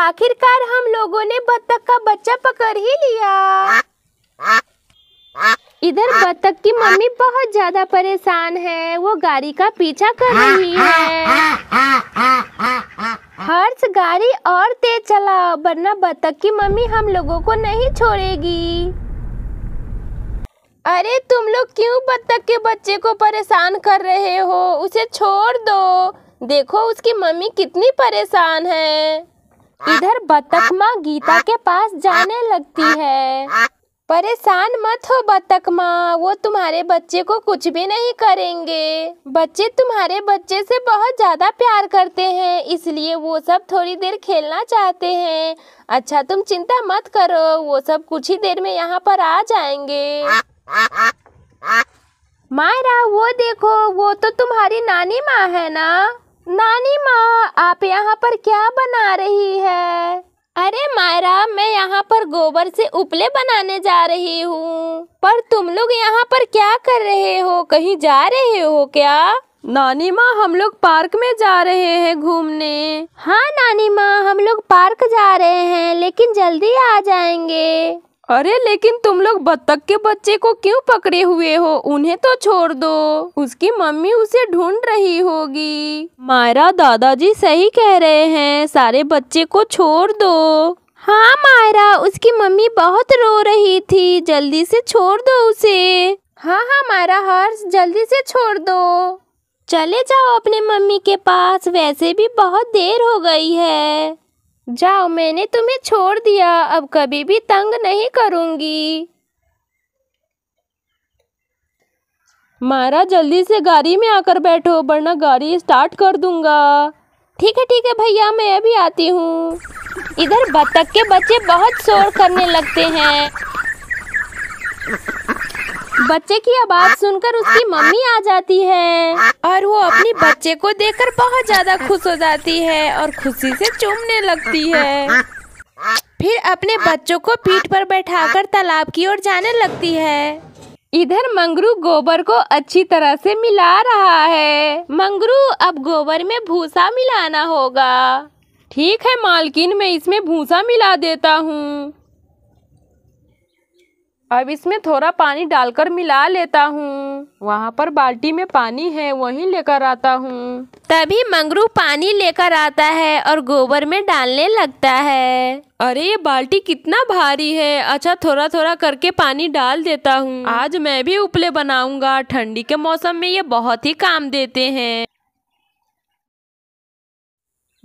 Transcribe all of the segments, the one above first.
आखिरकार हम लोगों ने बत्तख का बच्चा पकड़ ही लिया इधर बत्तख की मम्मी बहुत ज्यादा परेशान है वो गाड़ी का पीछा कर रही है हर्ष गाड़ी और तेज चलाओ वरना बत्तख की मम्मी हम लोगों को नहीं छोड़ेगी अरे तुम लोग क्यों बत्तख के बच्चे को परेशान कर रहे हो उसे छोड़ दो देखो उसकी मम्मी कितनी परेशान है इधर बतख माँ गीता के पास जाने लगती है परेशान मत हो बतख माँ वो तुम्हारे बच्चे को कुछ भी नहीं करेंगे बच्चे तुम्हारे बच्चे से बहुत ज़्यादा प्यार करते हैं इसलिए वो सब थोड़ी देर खेलना चाहते हैं अच्छा तुम चिंता मत करो वो सब कुछ ही देर में यहाँ पर आ जाएंगे मायरा वो देखो वो तो तुम्हारी नानी माँ है ना नानी माँ आप यहाँ पर क्या बना रही है अरे मायरा मैं यहाँ पर गोबर से उपले बनाने जा रही हूँ पर तुम लोग यहाँ पर क्या कर रहे हो कहीं जा रहे हो क्या नानी माँ हम लोग पार्क में जा रहे हैं घूमने हाँ नानी माँ हम लोग पार्क जा रहे हैं लेकिन जल्दी आ जाएंगे अरे लेकिन तुम लोग बत्तख के बच्चे को क्यों पकड़े हुए हो उन्हें तो छोड़ दो उसकी मम्मी उसे ढूंढ रही होगी मायरा दादाजी सही कह रहे हैं सारे बच्चे को छोड़ दो हाँ मायरा उसकी मम्मी बहुत रो रही थी जल्दी से छोड़ दो उसे हाँ हाँ मायरा हर्ष जल्दी से छोड़ दो चले जाओ अपने मम्मी के पास वैसे भी बहुत देर हो गई है जाओ मैंने तुम्हें छोड़ दिया अब कभी भी तंग नहीं करूंगी मारा जल्दी से गाड़ी में आकर बैठो वरना गाड़ी स्टार्ट कर दूंगा ठीक है ठीक है भैया मैं अभी आती हूँ इधर बतख के बच्चे बहुत शोर करने लगते हैं बच्चे की आवाज सुनकर उसकी मम्मी आ जाती है और वो अपने बच्चे को देखकर बहुत ज्यादा खुश हो जाती है और खुशी से चूमने लगती है फिर अपने बच्चों को पीठ पर बैठाकर तालाब की ओर जाने लगती है इधर मंगरू गोबर को अच्छी तरह से मिला रहा है मंगरू अब गोबर में भूसा मिलाना होगा ठीक है मालकिन मैं इसमें भूसा मिला देता हूँ अब इसमें थोड़ा पानी डालकर मिला लेता हूँ वहाँ पर बाल्टी में पानी है वहीं लेकर आता हूँ तभी मंगरू पानी लेकर आता है और गोबर में डालने लगता है अरे ये बाल्टी कितना भारी है अच्छा थोड़ा थोड़ा करके पानी डाल देता हूँ आज मैं भी उपले बनाऊंगा ठंडी के मौसम में ये बहुत ही काम देते हैं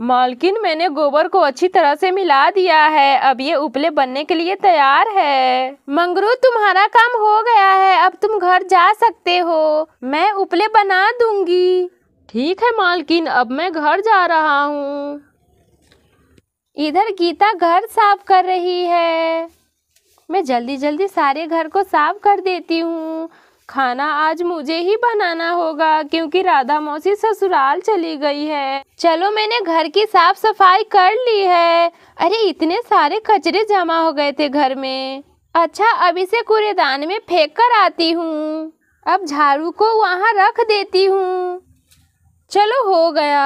मालकिन मैंने गोबर को अच्छी तरह से मिला दिया है अब ये उपले बनने के लिए तैयार है मंगरू तुम्हारा काम हो गया है अब तुम घर जा सकते हो मैं उपले बना दूंगी ठीक है मालकिन अब मैं घर जा रहा हूँ इधर गीता घर साफ कर रही है मैं जल्दी जल्दी सारे घर को साफ कर देती हूँ खाना आज मुझे ही बनाना होगा क्योंकि राधा मौसी ससुराल चली गई है चलो मैंने घर की साफ सफाई कर ली है अरे इतने सारे कचरे जमा हो गए थे घर में अच्छा अब इसे कूड़ेदान में फेंक कर आती हूँ अब झाड़ू को वहाँ रख देती हूँ चलो हो गया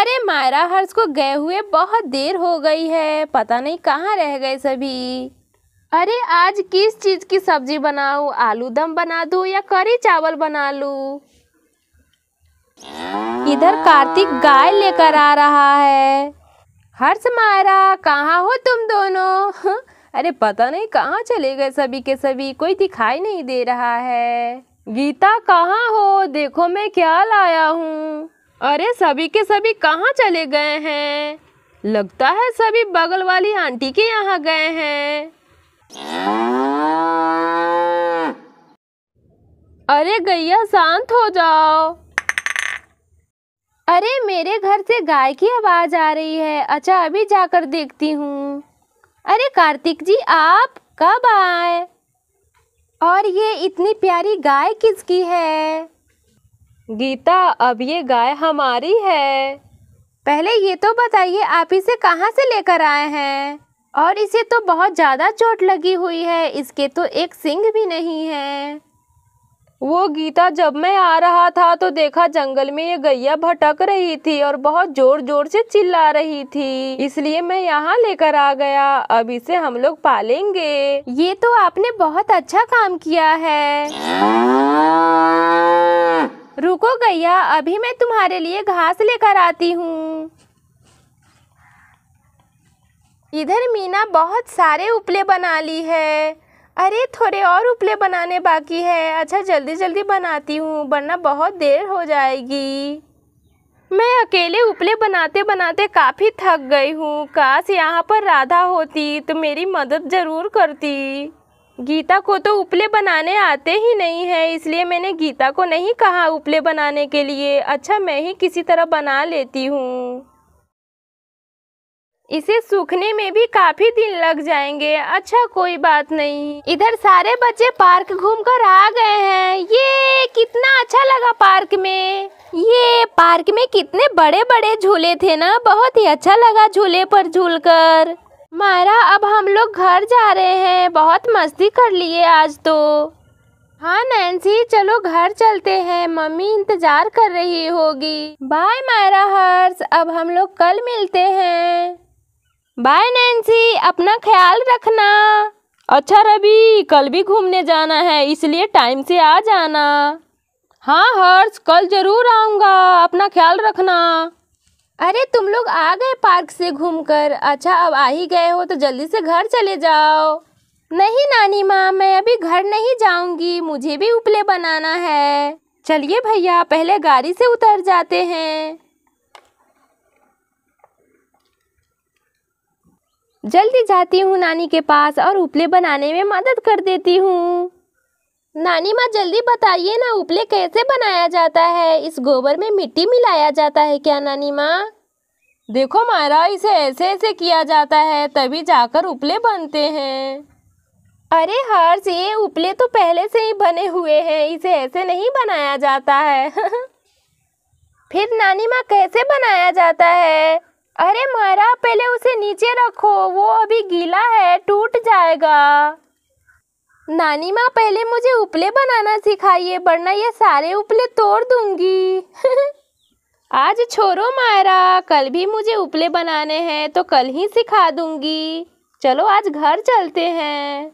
अरे मायरा हर्ष को गए हुए बहुत देर हो गई है पता नहीं कहाँ रह गए सभी अरे आज किस चीज़ की सब्जी बनाऊ आलू दम बना दू या करी चावल बना लू इधर कार्तिक गाय लेकर आ रहा है हर्ष मारा कहाँ हो तुम दोनों अरे पता नहीं कहाँ चले गए सभी के सभी कोई दिखाई नहीं दे रहा है गीता कहाँ हो देखो मैं क्या लाया हूँ अरे सभी के सभी कहाँ चले गए हैं लगता है सभी बगल वाली आंटी के यहाँ गए हैं अरे गैया शांत हो जाओ अरे मेरे घर से गाय की आवाज़ आ रही है अच्छा अभी जाकर देखती हूँ अरे कार्तिक जी आप कब आए और ये इतनी प्यारी गाय किसकी है गीता अब ये गाय हमारी है पहले ये तो बताइए आप इसे कहाँ से लेकर आए हैं और इसे तो बहुत ज़्यादा चोट लगी हुई है इसके तो एक सिंग भी नहीं है वो गीता जब मैं आ रहा था तो देखा जंगल में ये गैया भटक रही थी और बहुत जोर जोर से चिल्ला रही थी इसलिए मैं यहाँ लेकर आ गया अब इसे हम लोग पालेंगे ये तो आपने बहुत अच्छा काम किया है रुको गैया अभी मैं तुम्हारे लिए घास लेकर आती हूँ इधर मीना बहुत सारे उपले बना ली है अरे थोड़े और उपले बनाने बाकी है अच्छा जल्दी जल्दी बनाती हूँ वरना बहुत देर हो जाएगी मैं अकेले उपले बनाते बनाते काफ़ी थक गई हूँ काश यहाँ पर राधा होती तो मेरी मदद ज़रूर करती गीता को तो उपले बनाने आते ही नहीं है इसलिए मैंने गीता को नहीं कहा उपले बनाने के लिए अच्छा मैं ही किसी तरह बना लेती हूँ इसे सूखने में भी काफी दिन लग जाएंगे अच्छा कोई बात नहीं इधर सारे बच्चे पार्क घूम कर आ गए हैं ये कितना अच्छा लगा पार्क में ये पार्क में कितने बड़े बड़े झूले थे ना बहुत ही अच्छा लगा झूले पर झूल कर मारा अब हम लोग घर जा रहे हैं बहुत मस्ती कर लिए आज तो हाँ नैन्सी चलो घर चलते हैं मम्मी इंतजार कर रही होगी बाय मायरा हर्ष अब हम लोग कल मिलते हैं बाय नैन्सी अपना ख्याल रखना अच्छा रवि कल भी घूमने जाना है इसलिए टाइम से आ जाना हाँ हर्ष कल जरूर आऊँगा अपना ख्याल रखना अरे तुम लोग आ गए पार्क से घूमकर अच्छा अब आ ही गए हो तो जल्दी से घर चले जाओ नहीं नानी माँ मैं अभी घर नहीं जाऊँगी मुझे भी उपले बनाना है चलिए भैया पहले गाड़ी से उतर जाते हैं जल्दी जाती हूँ नानी के पास और उपले बनाने में मदद कर देती हूँ नानी माँ जल्दी बताइए ना उपले कैसे बनाया जाता है इस गोबर में मिट्टी मिलाया जाता है क्या नानी माँ देखो मारा इसे ऐसे ऐसे किया जाता है तभी जाकर उपले बनते हैं अरे हर्ष ये उपले तो पहले से ही बने हुए हैं इसे ऐसे नहीं बनाया जाता है फिर नानी माँ कैसे बनाया जाता है अरे मारा पहले उसे नीचे रखो वो अभी गीला है टूट जाएगा नानी माँ पहले मुझे उपले बनाना सिखाइए वरना ये सारे उपले तोड़ दूंगी आज छोड़ो मारा कल भी मुझे उपले बनाने हैं तो कल ही सिखा दूंगी चलो आज घर चलते हैं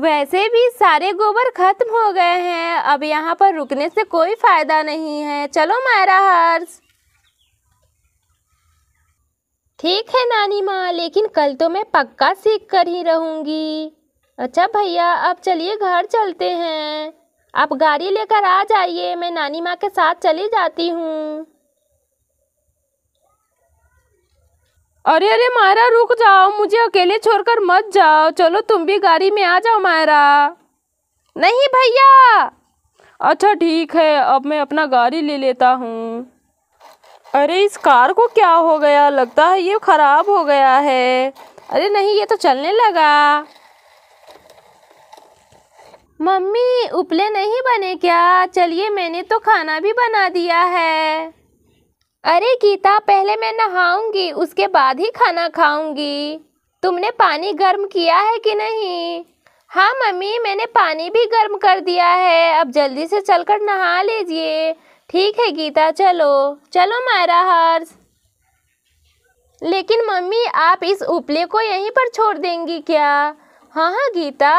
वैसे भी सारे गोबर खत्म हो गए हैं अब यहाँ पर रुकने से कोई फायदा नहीं है चलो मारा हर्ष ठीक है नानी माँ लेकिन कल तो मैं पक्का सीख कर ही रहूँगी अच्छा भैया अब चलिए घर चलते हैं आप गाड़ी लेकर आ जाइए मैं नानी माँ के साथ चली जाती हूँ अरे अरे मायरा रुक जाओ मुझे अकेले छोड़कर मत जाओ चलो तुम भी गाड़ी में आ जाओ मायरा नहीं भैया अच्छा ठीक है अब मैं अपना गाड़ी ले लेता हूँ अरे इस कार को क्या हो गया लगता है ये खराब हो गया है अरे नहीं ये तो चलने लगा मम्मी उपले नहीं बने क्या चलिए मैंने तो खाना भी बना दिया है अरे गीता पहले मैं नहाऊंगी उसके बाद ही खाना खाऊंगी तुमने पानी गर्म किया है कि नहीं हाँ मम्मी मैंने पानी भी गर्म कर दिया है अब जल्दी से चलकर नहा लीजिए ठीक है गीता चलो चलो मायरा हर्ष लेकिन मम्मी आप इस उपले को यहीं पर छोड़ देंगी क्या हाँ हाँ गीता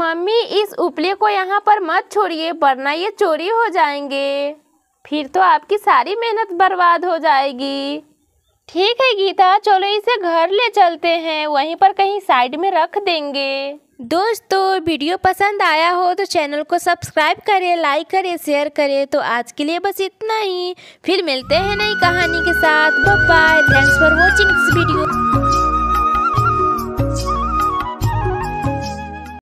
मम्मी इस उपले को यहाँ पर मत छोड़िए वरना ये चोरी हो जाएंगे फिर तो आपकी सारी मेहनत बर्बाद हो जाएगी ठीक है गीता चलो इसे घर ले चलते हैं वहीं पर कहीं साइड में रख देंगे दोस्तों वीडियो पसंद आया हो तो चैनल को सब्सक्राइब करें लाइक करें शेयर करें तो आज के लिए बस इतना ही फिर मिलते हैं नई कहानी के साथ bye thanks for watching this video